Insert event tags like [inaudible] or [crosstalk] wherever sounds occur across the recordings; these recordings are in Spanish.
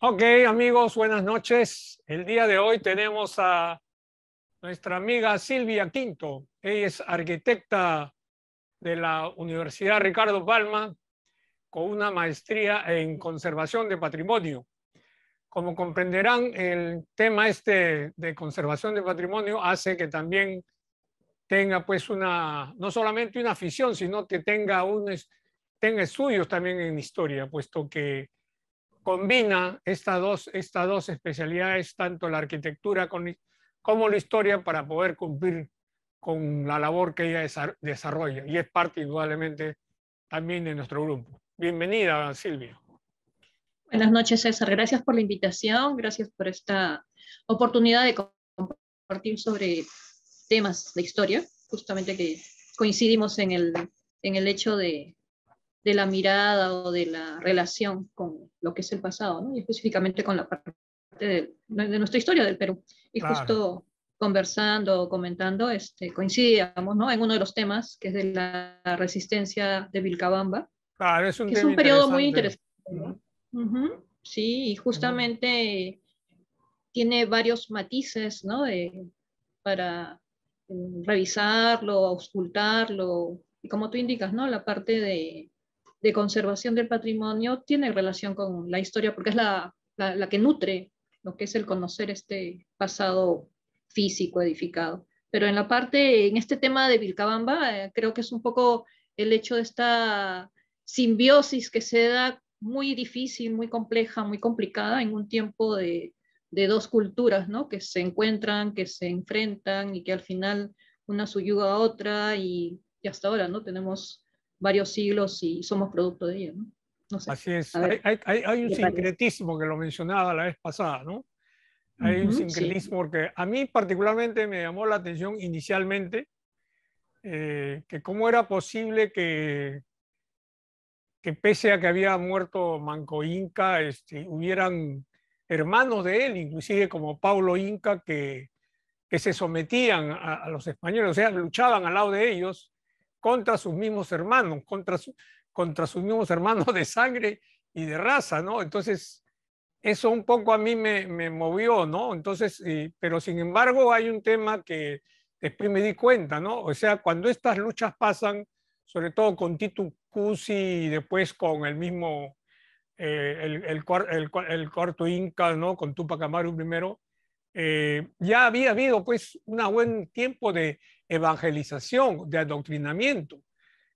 Ok, amigos, buenas noches. El día de hoy tenemos a nuestra amiga Silvia Quinto. Ella es arquitecta de la Universidad Ricardo Palma con una maestría en conservación de patrimonio. Como comprenderán, el tema este de conservación de patrimonio hace que también tenga pues una, no solamente una afición, sino que tenga, un, tenga estudios también en historia, puesto que combina estas dos, estas dos especialidades, tanto la arquitectura como la historia, para poder cumplir con la labor que ella desarrolla y es parte indudablemente también de nuestro grupo. Bienvenida, Silvia. Buenas noches, César. Gracias por la invitación, gracias por esta oportunidad de compartir sobre temas de historia, justamente que coincidimos en el, en el hecho de, de la mirada o de la relación con lo que es el pasado, y específicamente con la parte de, nuestra historia del Perú. Y justo conversando, comentando, este, coincidíamos ¿no? en uno de los temas, que es de la resistencia de Vilcabamba. es un, que es un periodo muy interesante. Sí, y justamente tiene varios matices ¿no? para eh, revisarlo, auscultarlo, y como tú indicas, ¿no? la parte de de conservación del patrimonio tiene relación con la historia, porque es la, que nutre lo que es el conocer este pasado físico edificado. Pero en la parte, en este tema de Vilcabamba, eh, creo que es un poco el hecho de esta simbiosis que se da muy difícil, muy compleja, muy complicada en un tiempo de, dos culturas, ¿no? Que se encuentran, que se enfrentan y que al final una suyuga a otra y, y hasta ahora, ¿no? Tenemos varios siglos y somos producto de ello. Así es. hay, un sincretismo que lo mencionaba la vez pasada, ¿no? Hay un sincretismo porque a mí particularmente me llamó la atención inicialmente eh, que cómo era posible que, que pese a que había muerto Manco Inca, este, hubieran hermanos de él, inclusive como Paulo Inca, que, que se sometían a los españoles, o sea, luchaban al lado de ellos contra sus mismos hermanos, contra, contra sus mismos hermanos de sangre y de raza, ¿no? Entonces, eso un poco a mí me, me movió, ¿no? Entonces, pero sin embargo hay un tema que después me di cuenta, ¿no? O sea, cuando estas luchas pasan, sobre todo con Titu Cusi y después con el mismo, eh, el, el, cuarto Inca, ¿no? Con Tupac Amaru primero, eh, ya había habido pues un buen tiempo de evangelización, de adoctrinamiento.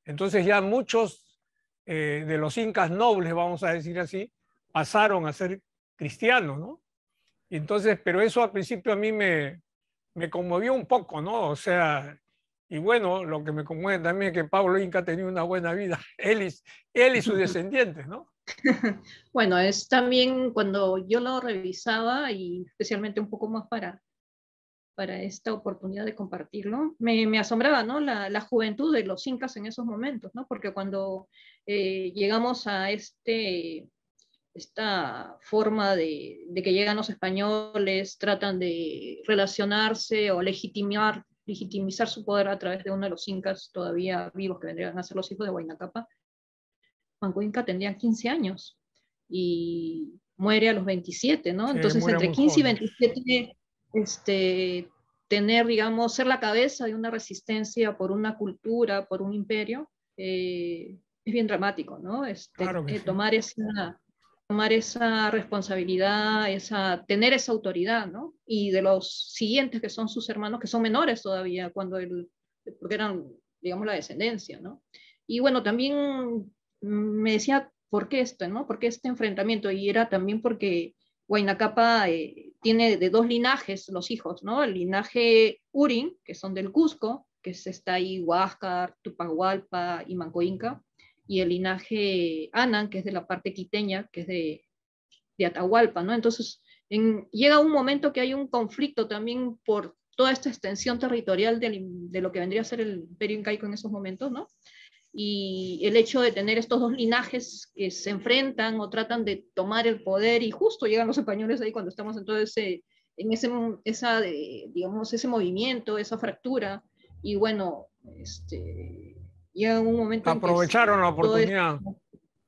Entonces ya muchos eh, de los incas nobles, vamos a decir así, pasaron a ser cristianos, ¿no? Entonces, pero eso al principio a mí me, me conmovió un poco, ¿no? O sea, y bueno, lo que me conmueve también es que Pablo Inca tenía una buena vida, él [laughs] él y sus [laughs] descendientes, ¿no? [laughs] bueno, es también cuando yo lo revisaba y especialmente un poco más para, esta oportunidad de compartirlo, me, asombraba ¿no? La, juventud de los incas en esos momentos, porque cuando eh, llegamos a este esta forma de, que llegan los españoles, tratan de relacionarse o legitimar, legitimizar su poder a través de uno de los incas todavía vivos que vendrían a ser los hijos de Huaynacapa, Cuenca tenía 15 años y muere a los 27, ¿no? Entonces, entre 15 y 27, este, tener, digamos, ser la cabeza de una resistencia por una cultura, por un imperio, eh, es bien dramático, ¿no? Este, eh, tomar, esa, tomar esa responsabilidad, esa, tener esa autoridad, ¿no? Y de los siguientes que son sus hermanos, que son menores todavía, cuando él, porque eran, digamos, la descendencia, ¿no? Y bueno, también me decía, ¿por qué esto? No? ¿Por qué este enfrentamiento? Y era también porque Huaynacapa eh, tiene de dos linajes los hijos, ¿no? El linaje Urin, que son del Cusco, que está ahí Huáscar, Tupahualpa y Manco Inca, y el linaje Anan, que es de la parte quiteña, que es de, de Atahualpa, ¿no? Entonces, llega un momento que hay un conflicto también por toda esta extensión territorial de, lo que vendría a ser el imperio incaico en esos momentos, ¿no? y el hecho de tener estos dos linajes que se enfrentan o tratan de tomar el poder y justo llegan los españoles ahí cuando estamos en todo ese, en ese, esa, eh, digamos, ese movimiento, esa fractura y bueno, este, llega un momento... Aprovecharon la oportunidad.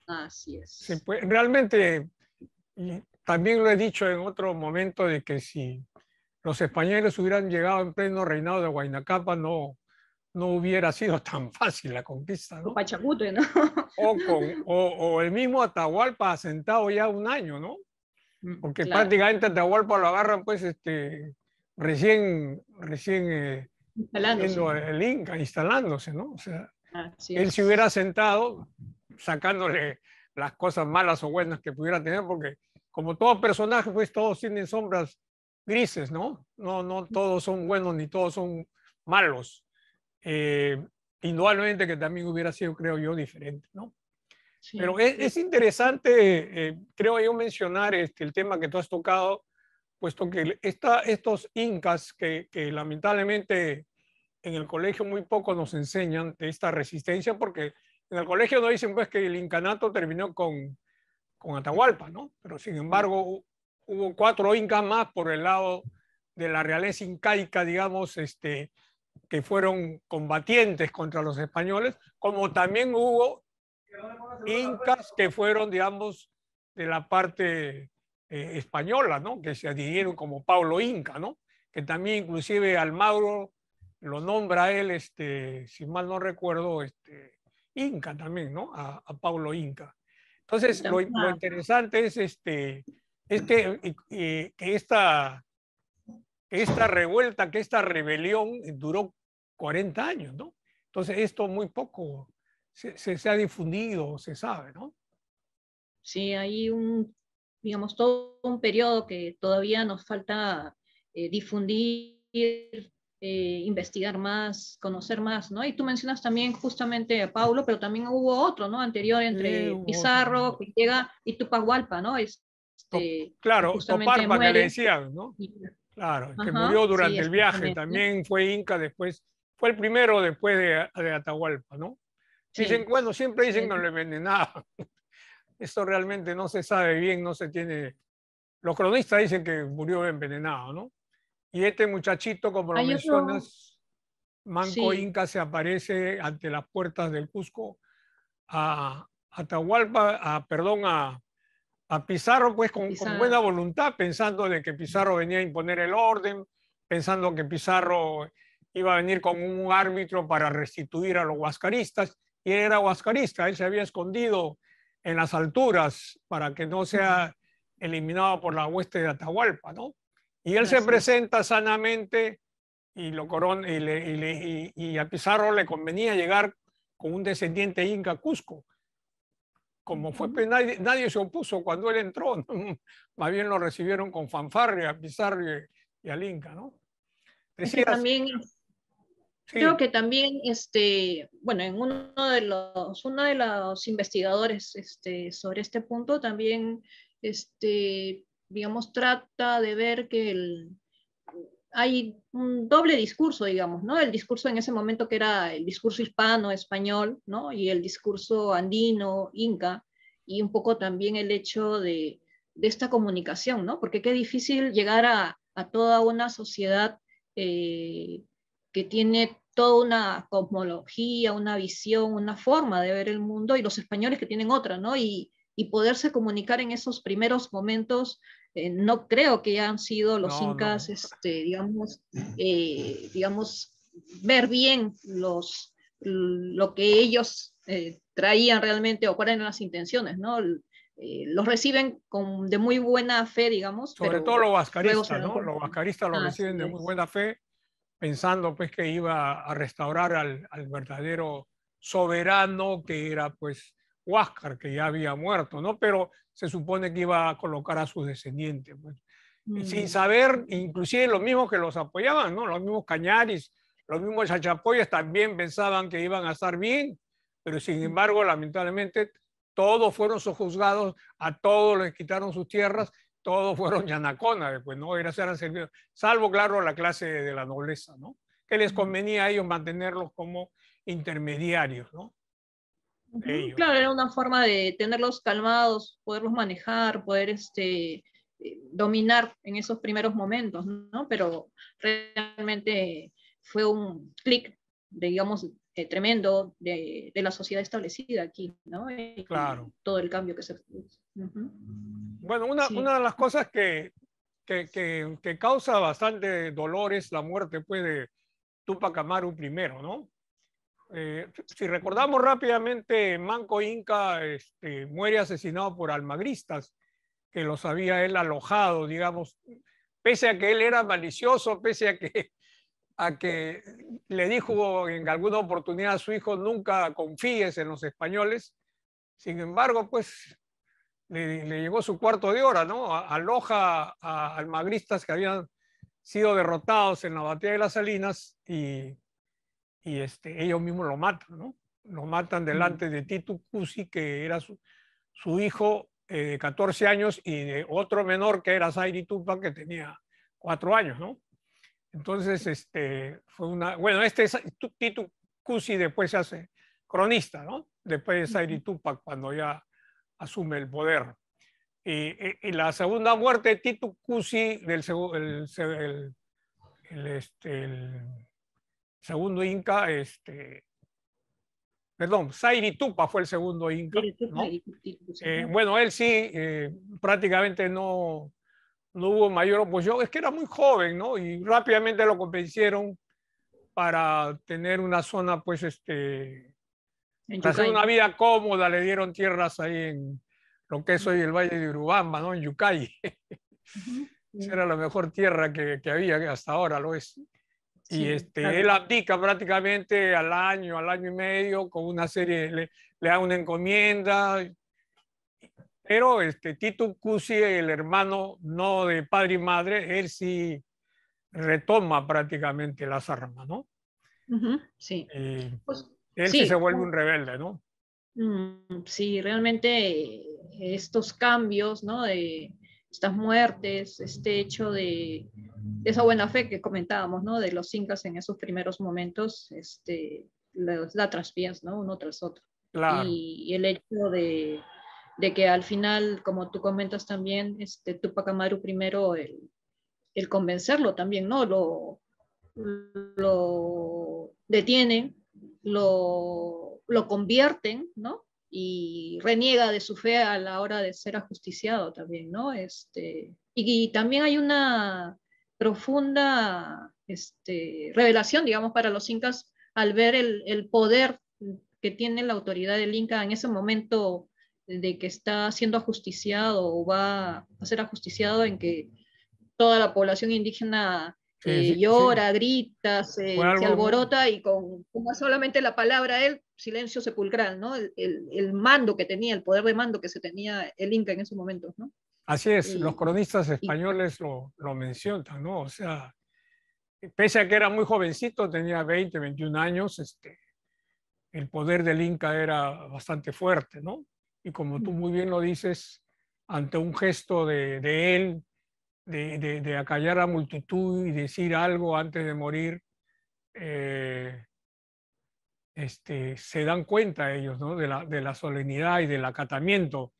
Así es. Pues, realmente, también lo he dicho en otro momento de que si los españoles hubieran llegado en pleno reinado de Guainacapa, no, no hubiera sido tan fácil la conquista. ¿no? O [laughs] el mismo Atahualpa sentado ya un año, ¿no? Mm, porque prácticamente Atahualpa lo agarran pues este, recién, recién el eh, Inca, instalándose, ¿no? O sea, él se hubiera sentado sacándole las cosas malas o buenas que pudiera tener, porque como todo personaje, pues todos tienen sombras grises, ¿no? No, no todos son buenos ni todos son malos eh, indudablemente que también hubiera sido, creo yo, diferente, ¿no? Pero es, interesante, eh, creo yo, mencionar este, el tema que tú has tocado, puesto que esta, estos incas que, lamentablemente en el colegio muy poco nos enseñan de esta resistencia, porque en el colegio nos dicen pues que el incanato terminó con, con Atahualpa, ¿no? Pero sin embargo hubo cuatro incas más por el lado de la realeza incaica, digamos, este, que fueron combatientes contra los españoles, como también hubo incas que fueron, digamos, de la parte eh, española, ¿no? Que se adhirieron como Pablo Inca, ¿no? Que también inclusive Almagro lo nombra él, este, si mal no recuerdo, este, Inca también, ¿no? A, Pablo Inca. Entonces, lo, interesante es, este, es que eh, esta esta revuelta, que esta rebelión duró 40 años, ¿no? Entonces esto muy poco se, ha difundido, se sabe, ¿no? Sí, hay un, digamos, todo un periodo que todavía nos falta eh, difundir, eh, investigar más, conocer más, ¿no? Y tú mencionas también justamente a Paulo, pero también hubo otro, ¿no? Anterior entre Pizarro, Llega y Tupac ¿no? Este, claro, Toparpa que le decían, ¿no? Claro, que murió durante el viaje, también fue Inca después, fue el primero después de, Atahualpa, ¿no? Sí. Dicen, bueno, siempre dicen que lo envenenaba. [laughs] Esto realmente no se sabe bien, no se tiene... Los cronistas dicen que murió envenenado, ¿no? Y este muchachito, como lo mencionas, Manco Inca se aparece ante las puertas del Cusco a Atahualpa, perdón, a, a Pizarro pues con, buena voluntad, pensando de que Pizarro venía a imponer el orden, pensando que Pizarro iba a venir con un árbitro para restituir a los huascaristas, y él era huascarista, él se había escondido en las alturas para que no sea eliminado por la hueste de Atahualpa, ¿no? Y él se presenta sanamente y, lo y a Pizarro le convenía llegar con un descendiente inca Cusco, como fue, nadie, se opuso cuando él entró, [laughs] más bien lo recibieron con fanfarria, Pizarro y, al Inca, ¿no? también, Creo que también, este, bueno, en uno de los, uno de los investigadores este, sobre este punto también, este, digamos, trata de ver que el, hay un doble discurso, digamos, ¿no? El discurso en ese momento que era el discurso hispano, español, ¿no? Y el discurso andino, inca, y un poco también el hecho de, de esta comunicación, ¿no? Porque qué difícil llegar a, a toda una sociedad eh, que tiene toda una cosmología, una visión, una forma de ver el mundo, y los españoles que tienen otra, ¿no? Y, y poderse comunicar en esos primeros momentos, eh, no creo que han sido los incas, Este, digamos, eh, digamos, ver bien los, lo que ellos eh, traían realmente o cuáles eran las intenciones, ¿no? los reciben con, de muy buena fe, digamos. Sobre todo los vascaristas, ¿no? Los vascaristas los reciben de muy buena fe, pensando pues que iba a restaurar al, al verdadero soberano que era pues Huáscar, que ya había muerto, ¿no? Pero se supone que iba a colocar a sus descendientes, pues. sin saber, inclusive los mismos que los apoyaban, ¿no? Los mismos Cañaris, los mismos Chachapoyas también pensaban que iban a estar bien, pero sin embargo, lamentablemente, todos fueron sojuzgados, a todos les quitaron sus tierras, todos fueron [laughs] yanacona pues ¿no? eran servidos, salvo, claro, la clase de la nobleza, ¿no? Que les convenía a ellos mantenerlos como intermediarios, ¿no? Claro, era una forma de tenerlos calmados, poderlos manejar, poder este, eh, dominar en esos primeros momentos, ¿no? Pero realmente fue un clic, digamos, eh, tremendo de, la sociedad establecida aquí, ¿no? claro. Todo el cambio que se... produce. Bueno, una, de las cosas que, que, causa bastante dolor es la muerte pues, de Tupac Amaru primero, ¿no? Eh, si recordamos rápidamente, Manco Inca este, muere asesinado por almagristas, que los había él alojado, digamos, pese a que él era malicioso, pese a que, a que le dijo en alguna oportunidad a su hijo, nunca confíes en los españoles, sin embargo, pues le, llegó su cuarto de hora, ¿no? Aloja a almagristas que habían sido derrotados en la batalla de las Salinas y y este, ellos mismos lo matan, ¿no? Lo matan delante de Titu Cusi, que era su, hijo eh, de 14 años, y de otro menor que era Zairi Tupac, que tenía 4 años, ¿no? Entonces, este, fue una... Bueno, este es, Cusi después se hace cronista, ¿no? Después de Zairi Tupac, cuando ya asume el poder. E, y, la segunda muerte de Titu Cusi, del el este, segundo Inca, este, perdón, Zairi Tupa fue el segundo Inca. Pues, eh, bueno, él sí, eh, prácticamente no, no hubo mayor oposición. Es que era muy joven, ¿no? Y rápidamente lo convencieron para tener una zona, pues, este, para hacer una vida cómoda. Le dieron tierras ahí en lo que es hoy el Valle de Urubamba, ¿no? En Yucay. [laughs] Esa era la mejor tierra que, había, hasta ahora lo es. Y este, él abdica prácticamente al año, al año y medio, con una serie, le, da una encomienda. Pero este, Tito Cusi, el hermano no de padre y madre, él sí retoma prácticamente las armas, ¿no? sí. Eh, pues, él sí. se vuelve un rebelde, ¿no? Mm, sí, realmente eh, estos cambios, ¿no? De, estas muertes, este hecho de, esa buena fe que comentábamos, ¿no? De los incas en esos primeros momentos, este, la, la ¿no? Uno tras otro. Y, el hecho de, que al final, como tú comentas también, este, Tupac Amaru primero, el, convencerlo también, ¿no? Lo, lo detienen, lo, lo convierten, ¿no? y reniega de su fe a la hora de ser ajusticiado también, ¿no? Este, y, también hay una profunda este, revelación, digamos, para los incas al ver el, poder que tiene la autoridad del inca en ese momento de que está siendo ajusticiado o va a ser ajusticiado en que toda la población indígena eh, llora, grita, se, alborota y con, con solamente la palabra él silencio sepulcral, ¿no? El, mando que tenía, el poder de mando que se tenía el Inca en esos momentos, ¿no? Así es, los cronistas españoles lo, mencionan, ¿no? O sea, pese a que era muy jovencito, tenía 20, 21 años, este, el poder del Inca era bastante fuerte, ¿no? Y como tú mm. muy bien lo dices, ante un gesto de, él, de, acallar a multitud y decir algo antes de morir, eh, este, se dan cuenta ellos de, la, de, solemnidad y del acatamiento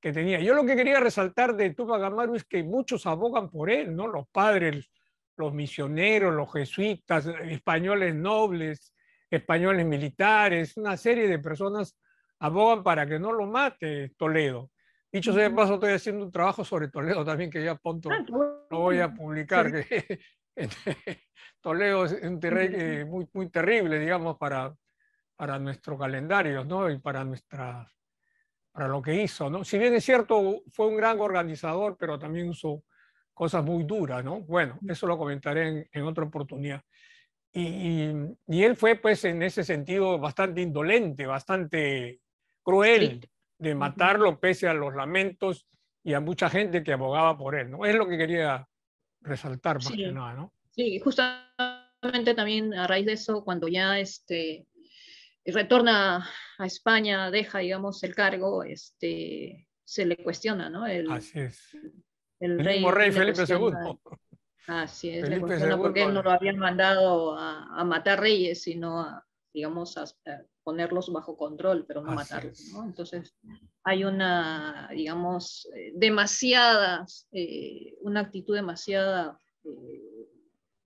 que tenía. Yo lo que quería resaltar de Tupac Amaru es que muchos abogan por él, ¿no? los padres, los misioneros, los jesuitas, españoles nobles, españoles militares, una serie de personas abogan para que no lo mate Toledo. Dicho sea de paso, estoy haciendo un trabajo sobre Toledo también, que ya pronto ah, lo voy a publicar. [laughs] Toledo es un terreno muy, muy terrible, digamos, para, para nuestro calendario ¿no? y para, nuestra, para lo que hizo. ¿no? Si bien es cierto, fue un gran organizador, pero también usó cosas muy duras. ¿no? Bueno, mm. eso lo comentaré en, otra oportunidad. Y, él fue, pues, en ese sentido, bastante indolente, bastante cruel de matarlo pese a los lamentos y a mucha gente que abogaba por él. ¿no? Es lo que quería resaltar más que nada. ¿no? Sí, justamente también a raíz de eso, cuando ya este, retorna a España, deja, digamos, el cargo, este, se le cuestiona, ¿no? El, Así es. El, rey, Felipe II. Así es, porque no lo habían mandado a, matar reyes, sino a, digamos, a, ponerlos bajo control, pero no matarlos, ¿no? Entonces, hay una, digamos, eh, demasiada, eh, una actitud demasiada, eh,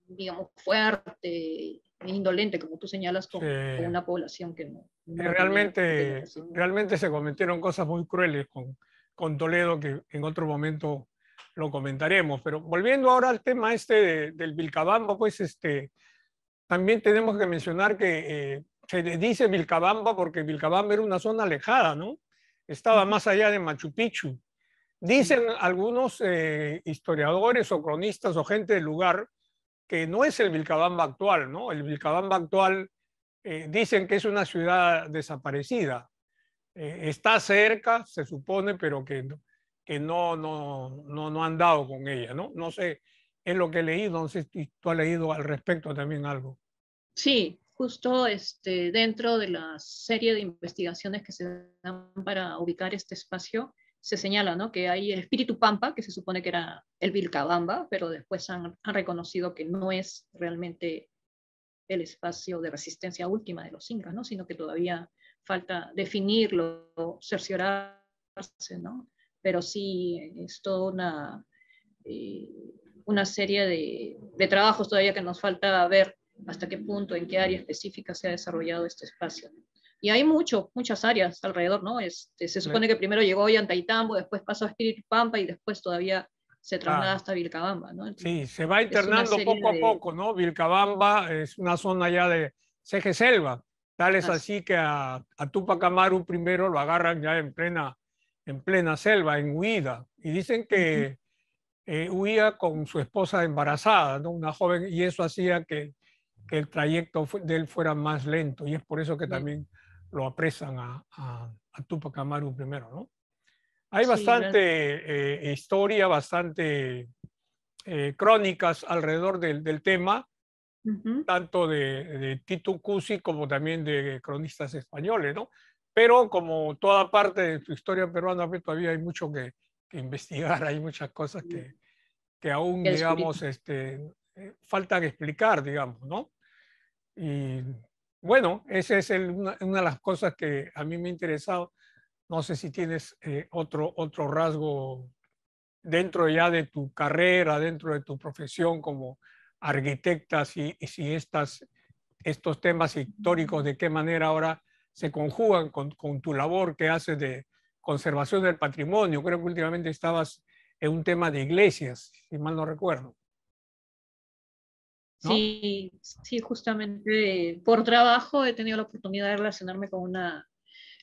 digamos, fuerte, indolente, como tú señalas, con, una población que no... realmente, realmente se cometieron cosas muy crueles con, con, Toledo, que en otro momento lo comentaremos. Pero volviendo ahora al tema este del Vilcabamba, pues este, también tenemos que mencionar que eh, se dice Vilcabamba porque Vilcabamba era una zona alejada, ¿no? Estaba más allá de Machu Picchu. Dicen algunos eh, historiadores o cronistas o gente del lugar que no es el Vilcabamba actual, ¿no? El Vilcabamba actual eh, dicen que es una ciudad desaparecida. Eh, está cerca, se supone, pero que, que no, no, no, han dado con ella, ¿no? No sé, es lo que he leído, no sé si tú has leído al respecto también algo. Sí, justo este, dentro de la serie de investigaciones que se dan para ubicar este espacio, se señala ¿no? que hay el espíritu pampa, que se supone que era el Vilcabamba, pero después han, reconocido que no es realmente el espacio de resistencia última de los incas, ¿no? sino que todavía falta definirlo, cerciorarse, ¿no? pero sí es toda una, eh, una serie de, de, trabajos todavía que nos falta ver hasta qué punto, en qué área específica se ha desarrollado este espacio. Y hay mucho, muchas áreas alrededor, ¿no? Este, se supone que primero llegó Ollantaytambo, después pasó a escribir Pampa y después todavía se traslada hasta Vilcabamba, ¿no? sí, se va internando poco a poco, ¿no? Vilcabamba es una zona ya de ceje selva, tal es así, que a, a Tupac Amaru primero lo agarran ya en plena, en plena selva, en huida, y dicen que... Eh, huía con su esposa embarazada, ¿no? una joven, y eso hacía que, que el trayecto de él fuera más lento, y es por eso que también lo apresan a, a, Tupac Amaru primero, ¿no? Hay bastante eh, historia, bastante eh, crónicas alrededor del, del tema, tanto de, de Tito Cusi como también de cronistas españoles, ¿no? Pero como toda parte de su historia peruana, todavía hay mucho que, que investigar, [laughs] hay muchas cosas que, que aún, digamos, este, eh, faltan explicar, digamos, ¿no? Y bueno, esa es una, de las cosas que a mí me ha interesado. No sé si tienes eh, otro, otro rasgo dentro ya de tu carrera, dentro de tu profesión como arquitecta, si, si estos temas históricos, de qué manera ahora se conjugan con, con, tu labor que haces de conservación del patrimonio. Creo que últimamente estabas en un tema de iglesias, si mal no recuerdo. Sí, sí, justamente por trabajo he tenido la oportunidad de relacionarme con una,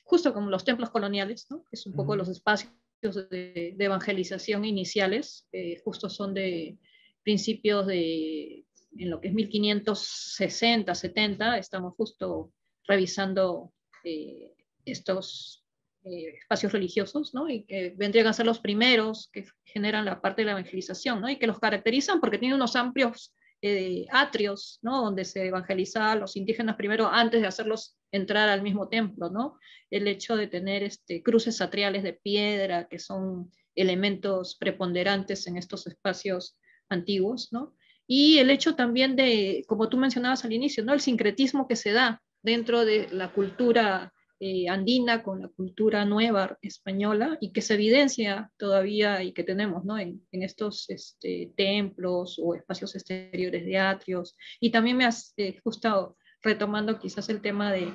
justo como los templos coloniales, ¿no? que es un poco los espacios de, evangelización iniciales, justo son de principios de, en lo que es 1560, 70, estamos justo revisando eh, estos eh, espacios religiosos, ¿no? Y que vendrían a ser los primeros que generan la parte de la evangelización, ¿no? Y que los caracterizan porque tienen unos amplios eh, atrios, ¿no? donde se evangelizaba a los indígenas primero antes de hacerlos entrar al mismo templo, ¿no? El hecho de tener este, cruces atriales de piedra, que son elementos preponderantes en estos espacios antiguos, ¿no? Y el hecho también de, como tú mencionabas al inicio, ¿no? El sincretismo que se da dentro de la cultura eh, andina con la cultura nueva española y que se evidencia todavía y que tenemos ¿no? en, estos este, templos o espacios exteriores de atrios. Y también me has gustado, eh, retomando quizás el tema de,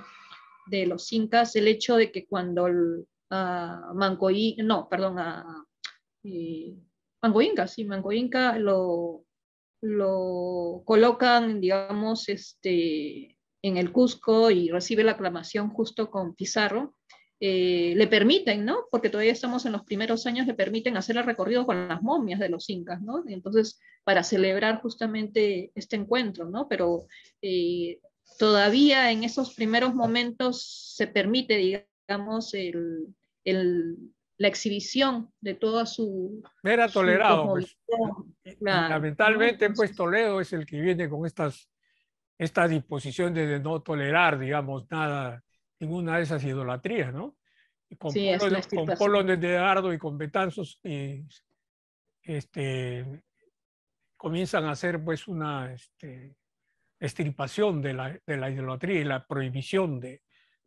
los incas, el hecho de que cuando el, a no, perdón, a eh, Inca, sí, Manco Inca lo, lo colocan, digamos, este, en el Cusco y recibe la aclamación justo con Pizarro, eh, le permiten, ¿no? Porque todavía estamos en los primeros años, le permiten hacer el recorrido con las momias de los incas, ¿no? Entonces, para celebrar justamente este encuentro, ¿no? Pero eh, todavía en esos primeros momentos se permite, digamos, el, la exhibición de toda su... Era tolerado. fundamentalmente pues. Lamentablemente, pues Toledo es el que viene con estas esta disposición de no tolerar, digamos, nada, ninguna de esas idolatrías, ¿no? con, sí, con de Ardo y con Betanzos este, comienzan a hacer pues una este, extirpación de la, idolatría y la prohibición de,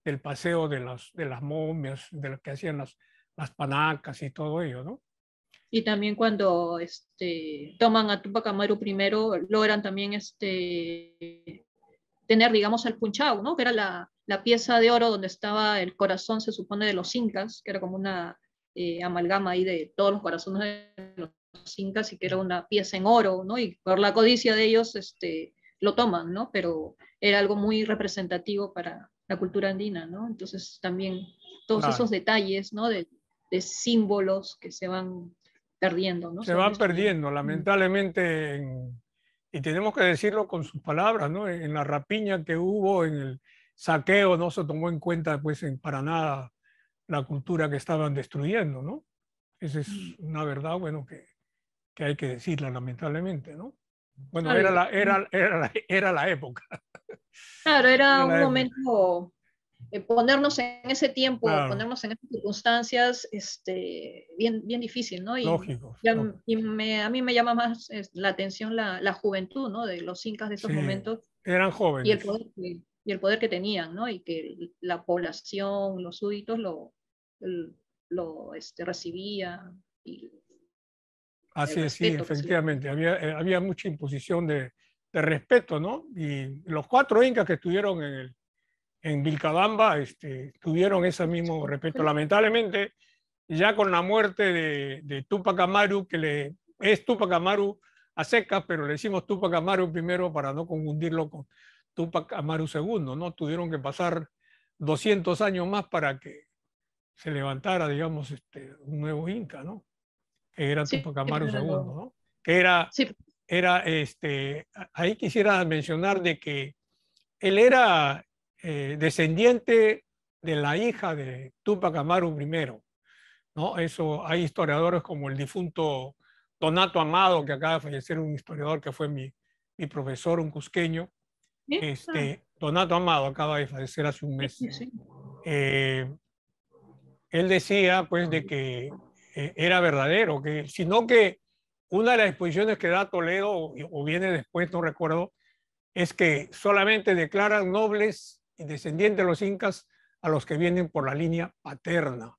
del paseo de las, de las momias, de lo que hacían las, las panacas y todo ello, ¿no? y también cuando este, toman a Tupac Amaru primero, logran también este, tener, digamos, al punchao, ¿no? que era la, la, pieza de oro donde estaba el corazón, se supone, de los incas, que era como una eh, amalgama ahí de todos los corazones de los incas y que era una pieza en oro, ¿no? y por la codicia de ellos este, lo toman, ¿no? pero era algo muy representativo para la cultura andina, ¿no? entonces también todos esos detalles ¿no? de, de símbolos que se van perdiendo. ¿no? Se van perdiendo, lamentablemente, y tenemos que decirlo con sus palabras, ¿no? en, la rapiña que hubo, en el saqueo, no se tomó en cuenta pues, en, para nada la cultura que estaban destruyendo. ¿no? Esa es una verdad bueno, que, que hay que decirla, lamentablemente. ¿no? Bueno, era, la, era, era, era la época. Claro, era, un momento eh, ponernos en ese tiempo, ponernos en esas circunstancias, este, bien, bien difícil, ¿no? Y, lógico, y me, a mí me llama más la atención la, la juventud, ¿no? De los incas de esos momentos. Eran jóvenes. Y el, poder que, y el poder que tenían, ¿no? Y que la población, los súbditos lo, lo este, recibía. Y, Así es, sí, efectivamente. Había, eh, había mucha imposición de, de respeto, ¿no? Y los cuatro incas que estuvieron en el en Vilcabamba este, tuvieron ese mismo respeto. Lamentablemente, ya con la muerte de, de Tupac Amaru, que le, es Tupac Amaru a secas, pero le decimos Tupac Amaru primero para no confundirlo con Tupac Amaru II, ¿no? Tuvieron que pasar 200 años más para que se levantara, digamos, este, un nuevo Inca, ¿no? Que era Tupac Amaru II, ¿no? Que era, era este, ahí quisiera mencionar de que él era eh, descendiente de la hija de Tupac Amaru I. ¿no? Eso, hay historiadores como el difunto Donato Amado, que acaba de fallecer, un historiador que fue mi, mi profesor, un cusqueño. Este, Donato Amado acaba de fallecer hace un mes. Eh, él decía pues de que eh, era verdadero, que sino que una de las exposiciones que da Toledo o, o viene después, no recuerdo, es que solamente declaran nobles descendientes de los incas a los que vienen por la línea paterna.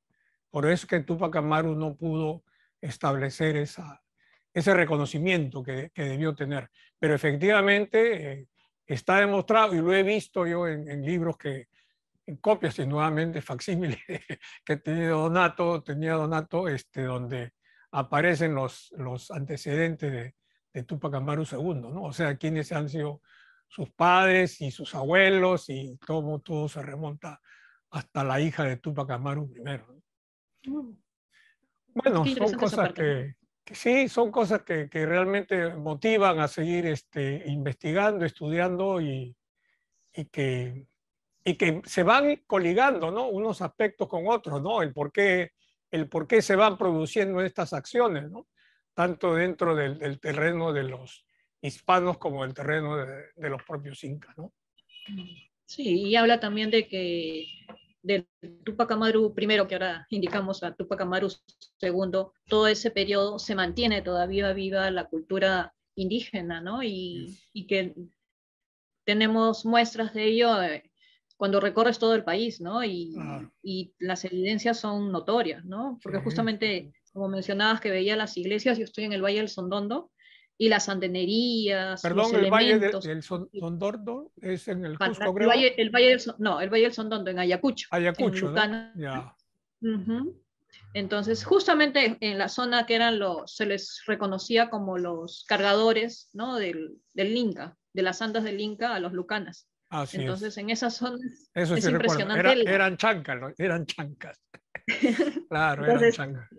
Por eso que Tupac Amaru no pudo establecer ese reconocimiento que, debió tener. Pero efectivamente eh, está demostrado, y lo he visto yo en, libros que, en copias y nuevamente facsímiles [laughs] que tenía Donato, tenía Donato este, donde aparecen los, antecedentes de, de Tupac Amaru II, ¿no? o sea, quienes han sido sus padres y sus abuelos y todo, todo se remonta hasta la hija de Tupac Amaru I. Mm. Bueno, son cosas que, sí, son cosas que, realmente motivan a seguir este, investigando, estudiando y, y que y que se van coligando ¿no? unos aspectos con otros, ¿no? el, por qué, el por se van produciendo estas acciones, tanto dentro del terreno de los, hispanos como el terreno de, los propios incas. ¿no? Sí, y habla también de que del Tupac Amaru primero, que ahora indicamos a Tupac Amaru segundo, todo ese periodo se mantiene todavía viva la cultura indígena, ¿no? Y, que tenemos muestras de ello eh, cuando recorres todo el país, ¿no? Y, las evidencias son notorias, ¿no? Porque justamente, como mencionabas, que veía las iglesias, yo estoy en el Valle del Sondondo, y las andenerías. Perdón, el Valle del Sondordo es en el Cusco, el el Valle no, el Valle del Sondondo, en Ayacucho. Ayacucho. Entonces, justamente en la zona que eran los, se les reconocía como los cargadores ¿no? del, del Inca, de las andas del Inca a los lucanas. Entonces, en esas zonas Eso es impresionante. eran chancas, eran chancas. [laughs] claro, eran chancas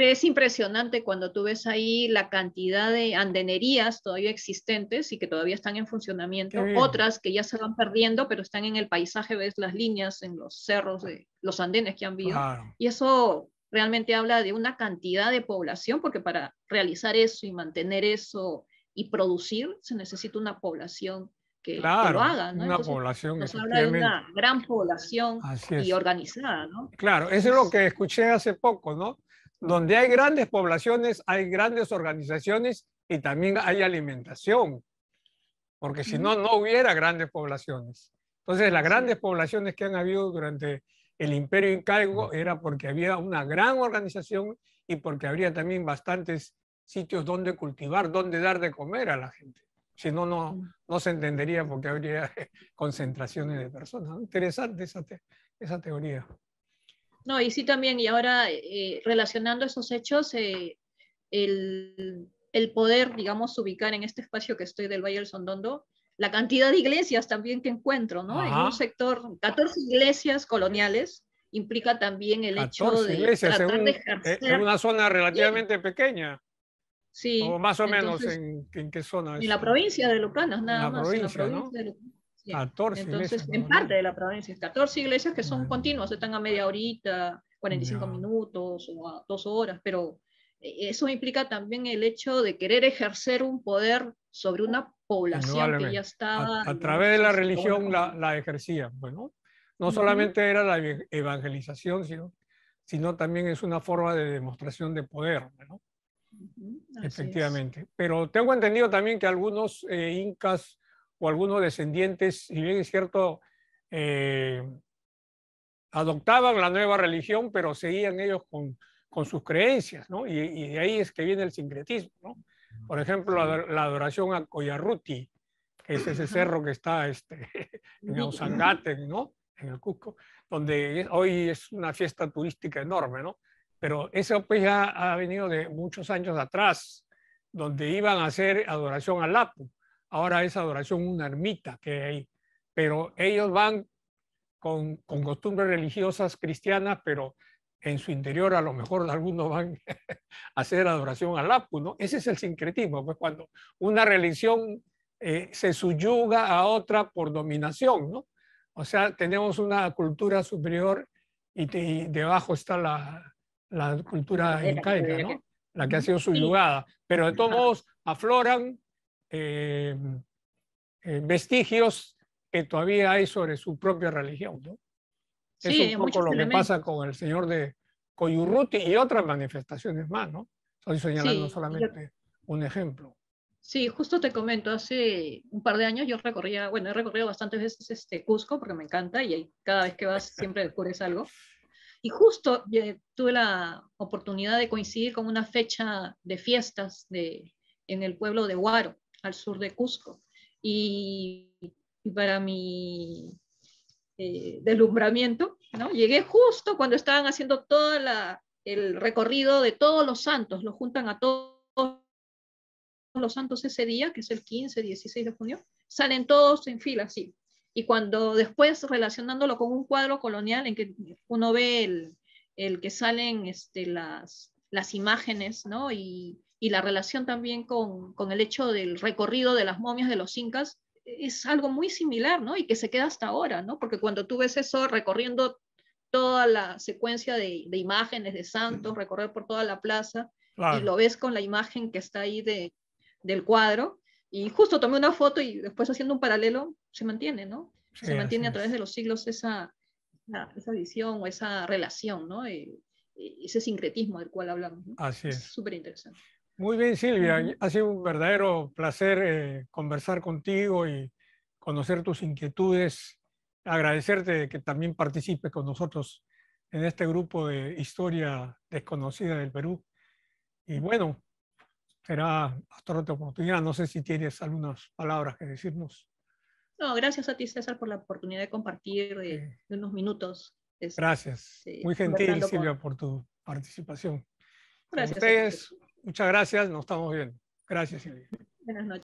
es impresionante cuando tú ves ahí la cantidad de andenerías todavía existentes y que todavía están en funcionamiento, otras que ya se van perdiendo, pero están en el paisaje, ves las líneas en los cerros, de los andenes que han habido. Y eso realmente habla de una cantidad de población, porque para realizar eso y mantener eso y producir, se necesita una población que, lo haga. ¿no? Una población. Nos habla de una gran población y organizada. ¿no? Claro, eso es lo que escuché hace poco, ¿no? donde hay grandes poblaciones, hay grandes organizaciones y también hay alimentación, porque si no, no hubiera grandes poblaciones. Entonces, las grandes poblaciones que han habido durante el imperio incaico era porque había una gran organización y porque habría también bastantes sitios donde cultivar, donde dar de comer a la gente. Si no, no, no se entendería porque habría [laughs] concentraciones de personas. Interesante esa, esa teoría. No, y sí también, y ahora eh, relacionando esos hechos, eh, el, poder, digamos, ubicar en este espacio que estoy del Valle del Sondondo, la cantidad de iglesias también que encuentro, ¿no? En un sector, 14 iglesias coloniales, implica también el hecho de iglesias, tratar eh, En una zona relativamente pequeña. Sí. O más o menos, ¿en, qué zona? Es? En la provincia de Lucanas, nada más. en la provincia ¿no? de Lucanas. 14 Entonces, en parte de la provincia, 14 iglesias que son continuas, están a media horita, 45 minutos o a dos horas, pero eh, eso implica también el hecho de querer ejercer un poder sobre una población que ya estaba A, través de la religión la, la, ejercía. Bueno, pues, no solamente era la evangelización, sino, sino, también es una forma de demostración de poder, pues, Efectivamente. Pero tengo entendido también que algunos eh, incas o algunos descendientes, si bien es cierto, eh, adoptaban la nueva religión, pero seguían ellos con, sus creencias, ¿no? Y, de ahí es que viene el sincretismo, ¿no? Por ejemplo, la, adoración a Coyarruti, que es ese [laughs] cerro que está este, [laughs] en Ausangaten, ¿no? En el Cusco, donde hoy es una fiesta turística enorme, ¿no? Pero eso pues ya ha venido de muchos años atrás, donde iban a hacer adoración al Apu, ahora es adoración una ermita que hay, pero ellos van con, con costumbres religiosas cristianas, pero en su interior a lo mejor algunos van [laughs] a hacer adoración al Apu, ¿no? Ese es el sincretismo, pues cuando una religión eh, se subyuga a otra por dominación, ¿no? O sea, tenemos una cultura superior y, debajo está la, la cultura incaica, ¿no? La que ha sido subyugada. Pero de todos modos afloran eh, eh, vestigios que todavía hay sobre su propia religión. ¿no? es un poco lo que pasa con el señor de Coyurruti y otras manifestaciones más, ¿no? Estoy señalando solamente un ejemplo. Sí, justo te comento, hace un par de años yo recorría, bueno, he recorrido bastantes veces este Cusco porque me encanta y ahí cada vez que vas siempre descubres algo. Y justo eh, tuve la oportunidad de coincidir con una fecha de fiestas de, en el pueblo de Huaro al sur de Cusco. Y, para mi eh, deslumbramiento, llegué justo cuando estaban haciendo todo el recorrido de todos los santos, lo juntan a todos los santos ese día, que es el 15, 16 de junio, salen todos en fila, sí. Y cuando después, relacionándolo con un cuadro colonial en que uno ve el, que salen este, las, las imágenes, ¿no? Y, y la relación también con, con el hecho del recorrido de las momias de los incas e, es algo muy similar, ¿no? Y que se queda hasta ahora, ¿no? Porque cuando tú ves eso recorriendo toda la secuencia de, imágenes de santos, recorrer por toda la plaza, y lo ves con la imagen que está ahí de, del cuadro, y justo tomé una foto y después haciendo un paralelo, se mantiene, ¿no? se mantiene a través de los siglos esa, esa visión o esa relación, ¿no? E, e, ese sincretismo del cual hablamos. ¿no? Así es. Súper interesante. Muy bien, Silvia. Ha sido un verdadero placer eh, conversar contigo y conocer tus inquietudes. Agradecerte que también participes con nosotros en este grupo de historia desconocida del Perú. Y bueno, será hasta otra oportunidad. No sé si tienes algunas palabras que decirnos. No, gracias a ti, César, por la oportunidad de compartir eh, unos minutos. gracias. Muy gentil, Silvia, por... tu participación. Gracias. ustedes, Muchas gracias, nos estamos viendo. Gracias, Buenas noches.